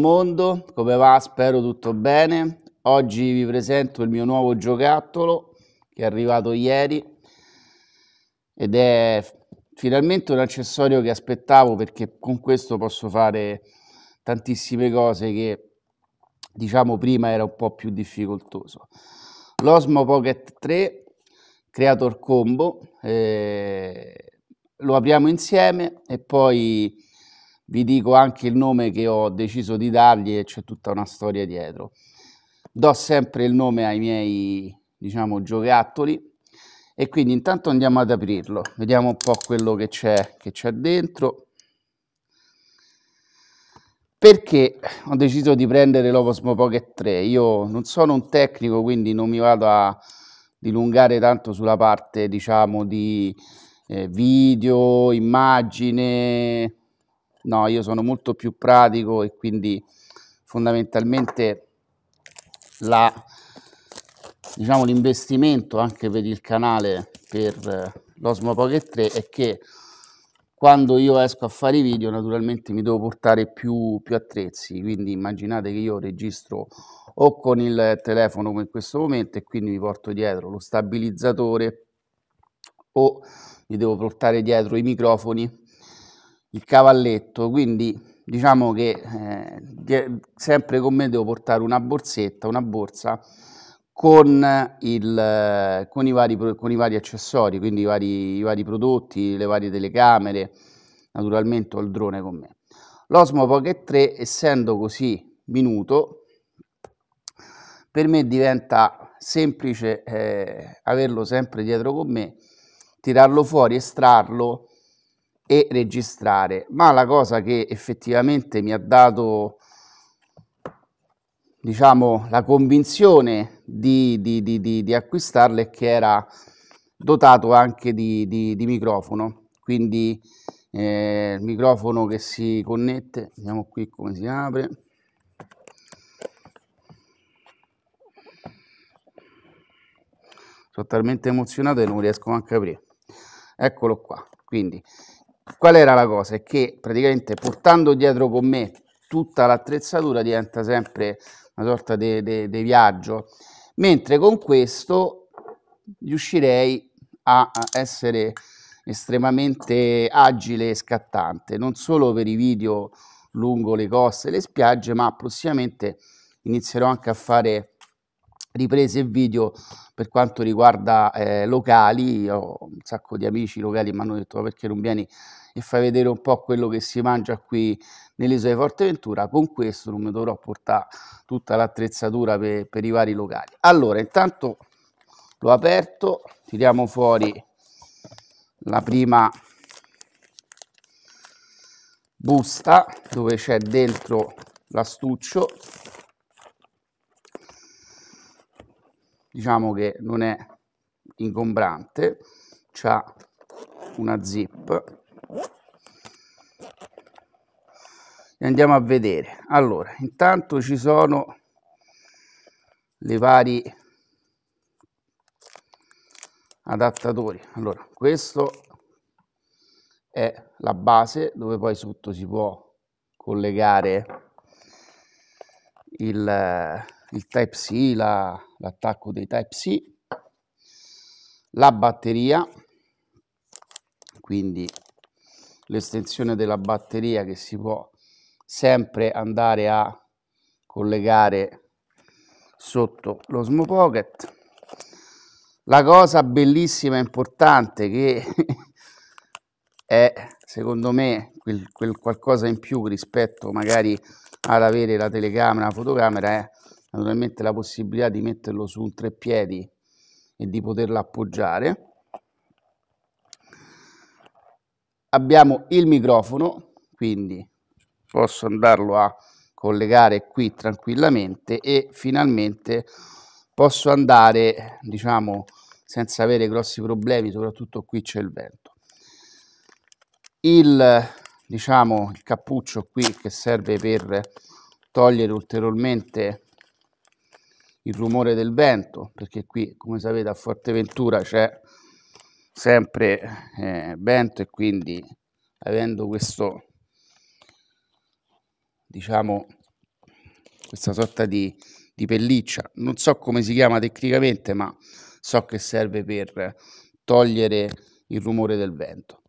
mondo, come va? Spero tutto bene. Oggi vi presento il mio nuovo giocattolo che è arrivato ieri ed è finalmente un accessorio che aspettavo perché con questo posso fare tantissime cose che diciamo prima era un po' più difficoltoso. L'Osmo Pocket 3 Creator Combo, eh, lo apriamo insieme e poi vi dico anche il nome che ho deciso di dargli e c'è tutta una storia dietro. Do sempre il nome ai miei, diciamo, giocattoli e quindi intanto andiamo ad aprirlo, vediamo un po' quello che c'è, dentro. Perché ho deciso di prendere l'Ovosmo Pocket 3? Io non sono un tecnico, quindi non mi vado a dilungare tanto sulla parte, diciamo, di eh, video, immagine, No, io sono molto più pratico e quindi fondamentalmente la, diciamo, l'investimento anche per il canale per eh, l'Osmo Pocket 3 è che quando io esco a fare i video naturalmente mi devo portare più, più, attrezzi, quindi immaginate che io registro o con il telefono come in questo momento e quindi mi porto dietro lo stabilizzatore o mi devo portare dietro i microfoni il cavalletto, quindi diciamo che eh, sempre con me devo portare una borsetta, una borsa con, il, con, i, vari, con i, vari, accessori, quindi i vari, i vari, prodotti, le varie telecamere, naturalmente ho il drone con me. L'Osmo Pocket 3, essendo così minuto, per me diventa semplice eh, averlo sempre dietro con me, tirarlo fuori, estrarlo, e registrare. Ma la cosa che effettivamente mi ha dato diciamo, la convinzione di, di, di, di acquistarle è che era dotato anche di, microfono, quindi eh, il microfono che si connette, vediamo qui come si apre, sono talmente emozionato che non riesco neanche a aprire, eccolo qua, quindi qual era la cosa? È che praticamente portando dietro con me tutta l'attrezzatura diventa sempre una sorta di viaggio, mentre con questo riuscirei a essere estremamente agile e scattante, non solo per i video lungo le coste e le spiagge, ma prossimamente inizierò anche a fare riprese e video per quanto riguarda eh, locali, ho un sacco di amici locali mi hanno detto ma perché non vieni e fai vedere un po' quello che si mangia qui nell'isola di Forteventura, con questo non mi dovrò portare tutta l'attrezzatura per, per i vari locali. Allora intanto l'ho aperto, tiriamo fuori la prima busta dove c'è dentro l'astuccio diciamo che non è ingombrante, c'ha una zip. E andiamo a vedere. Allora, intanto ci sono le varie adattatori. Allora, questo è la base dove poi sotto si può collegare il il Type-C, l'attacco dei Type-C, la batteria, quindi l'estensione della batteria che si può sempre andare a collegare sotto l'Osmo Pocket. La cosa bellissima e importante che è secondo me quel, quel, qualcosa in più rispetto magari ad avere la telecamera, la fotocamera è naturalmente la possibilità di metterlo su un treppiedi e di poterlo appoggiare. Abbiamo il microfono, quindi posso andarlo a collegare qui tranquillamente e finalmente posso andare, diciamo, senza avere grossi problemi, soprattutto qui c'è il vento. Il, diciamo, il cappuccio qui che serve per togliere ulteriormente il rumore del vento, perché qui, come sapete, a Forteventura c'è sempre eh, vento e quindi avendo questo, diciamo, questa sorta di, di pelliccia, non so come si chiama tecnicamente, ma so che serve per togliere il rumore del vento.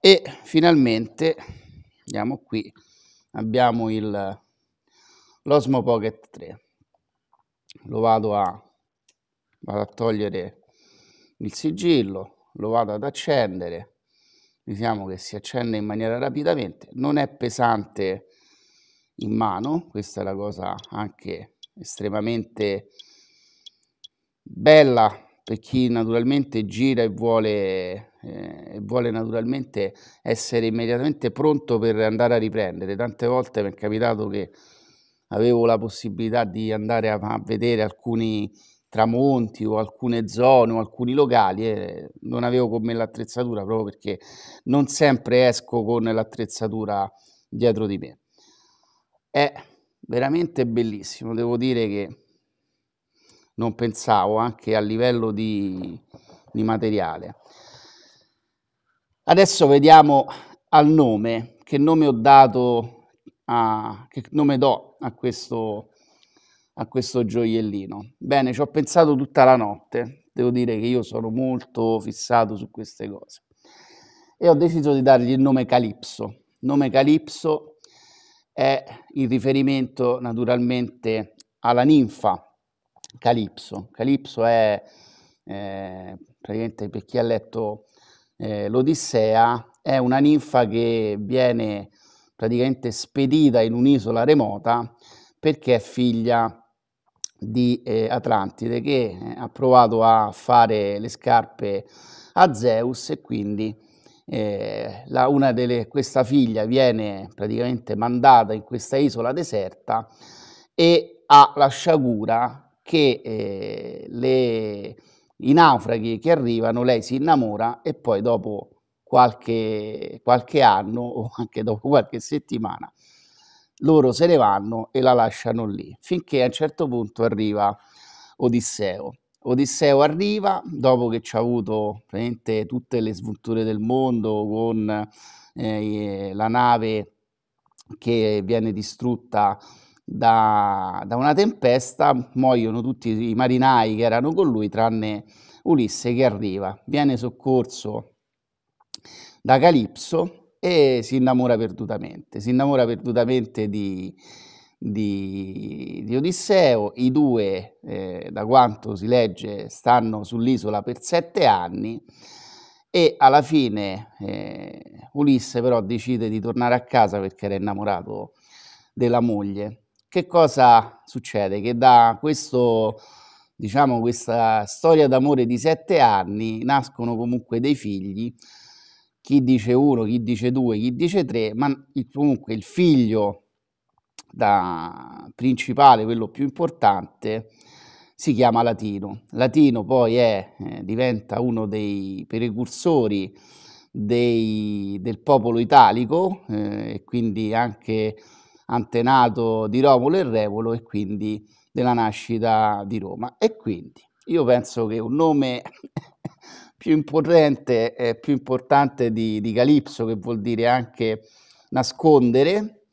E finalmente, andiamo qui, abbiamo l'Osmo Pocket 3 lo vado a, vado a togliere il sigillo, lo vado ad accendere, diciamo che si accende in maniera rapidamente, non è pesante in mano, questa è la cosa anche estremamente bella per chi naturalmente gira e vuole, eh, vuole naturalmente essere immediatamente pronto per andare a riprendere. Tante volte mi è capitato che avevo la possibilità di andare a, a vedere alcuni tramonti o alcune zone o alcuni locali e eh, non avevo con me l'attrezzatura proprio perché non sempre esco con l'attrezzatura dietro di me. È veramente bellissimo, devo dire che non pensavo anche a livello di, di materiale. Adesso vediamo al nome, che nome ho dato, a, che nome do a questo, a questo gioiellino. Bene, ci ho pensato tutta la notte, devo dire che io sono molto fissato su queste cose e ho deciso di dargli il nome Calipso. Il nome Calipso è in riferimento naturalmente alla ninfa Calipso. Calipso è eh, praticamente per chi ha letto eh, l'Odissea, è una ninfa che viene praticamente spedita in un'isola remota perché è figlia di eh, Atlantide che eh, ha provato a fare le scarpe a Zeus e quindi eh, la, una delle, questa figlia viene praticamente mandata in questa isola deserta e ha la sciagura che eh, le, i naufraghi che arrivano lei si innamora e poi dopo qualche, qualche anno o anche dopo qualche settimana loro se ne vanno e la lasciano lì, finché a un certo punto arriva Odisseo. Odisseo arriva dopo che ci ha avuto tutte le svulture del mondo con eh, la nave che viene distrutta da, da, una tempesta, muoiono tutti i marinai che erano con lui, tranne Ulisse che arriva, viene soccorso da Calipso e si innamora perdutamente. Si innamora perdutamente di, di, di Odisseo, i due, eh, da quanto si legge, stanno sull'isola per sette anni e alla fine eh, Ulisse però decide di tornare a casa perché era innamorato della moglie. Che cosa succede? Che da questo, diciamo, questa storia d'amore di sette anni nascono comunque dei figli chi dice uno, chi dice due, chi dice tre, ma comunque il figlio da principale, quello più importante, si chiama Latino. Latino poi è, eh, diventa uno dei precursori dei, del popolo italico eh, e quindi anche antenato di Romolo e Revolo e quindi della nascita di Roma. E quindi io penso che un nome più imponente e più importante di, di Calipso, che vuol dire anche nascondere,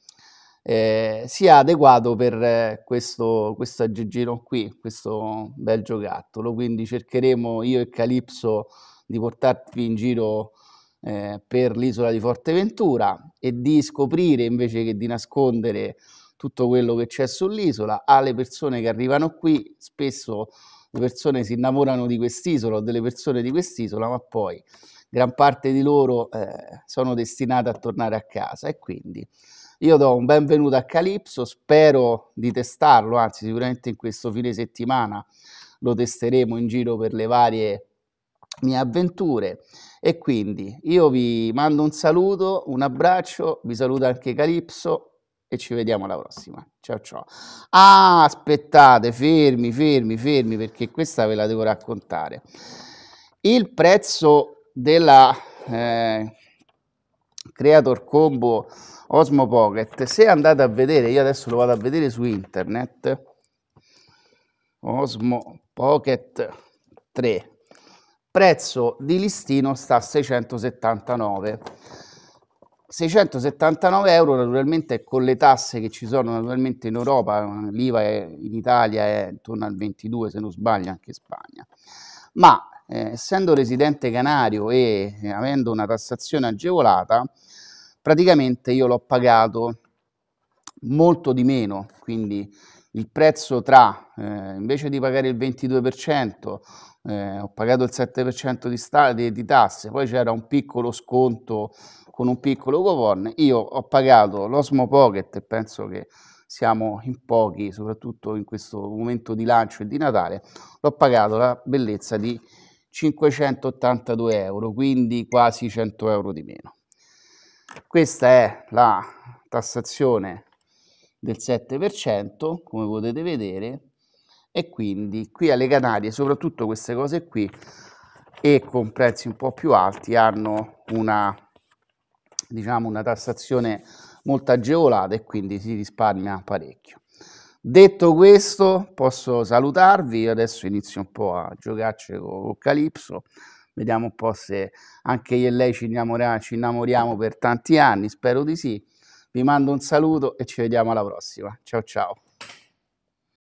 eh, sia adeguato per eh, questo, questo aggeggino qui, questo bel giocattolo. Quindi cercheremo io e Calypso di portarvi in giro eh, per l'isola di Forteventura e di scoprire invece che di nascondere tutto quello che c'è sull'isola alle persone che arrivano qui spesso le persone si innamorano di quest'isola o delle persone di quest'isola, ma poi gran parte di loro eh, sono destinate a tornare a casa e quindi io do un benvenuto a Calypso, spero di testarlo, anzi sicuramente in questo fine settimana lo testeremo in giro per le varie mie avventure e quindi io vi mando un saluto, un abbraccio, vi saluta anche Calypso e ci vediamo alla prossima. Ciao ciao. Ah, aspettate, fermi, fermi, fermi, perché questa ve la devo raccontare. Il prezzo della eh, Creator Combo Osmo Pocket, se andate a vedere, io adesso lo vado a vedere su internet, Osmo Pocket 3, prezzo di listino sta a 679 679 euro naturalmente con le tasse che ci sono naturalmente in Europa, l'IVA è, in Italia è intorno al 22 se non sbaglio, anche in Spagna, ma eh, essendo residente canario e eh, avendo una tassazione agevolata, praticamente io l'ho pagato molto di meno, quindi il prezzo tra, eh, invece di pagare il 22%, eh, ho pagato il 7% di, di, di, tasse, poi c'era un piccolo sconto con un piccolo coupon. Io ho pagato l'Osmo Pocket e penso che siamo in pochi, soprattutto in questo momento di lancio e di Natale, l'ho pagato la bellezza di 582 euro, quindi quasi 100 euro di meno. Questa è la tassazione del 7%, come potete vedere, e quindi qui alle Canarie, soprattutto queste cose qui, e con prezzi un po' più alti, hanno una diciamo, una tassazione molto agevolata e quindi si risparmia parecchio. Detto questo, posso salutarvi, Io adesso inizio un po' a giocarci con Calypso, vediamo un po' se anche io e lei ci innamoriamo, ci innamoriamo per tanti anni, spero di sì. Vi mando un saluto e ci vediamo alla prossima. Ciao ciao.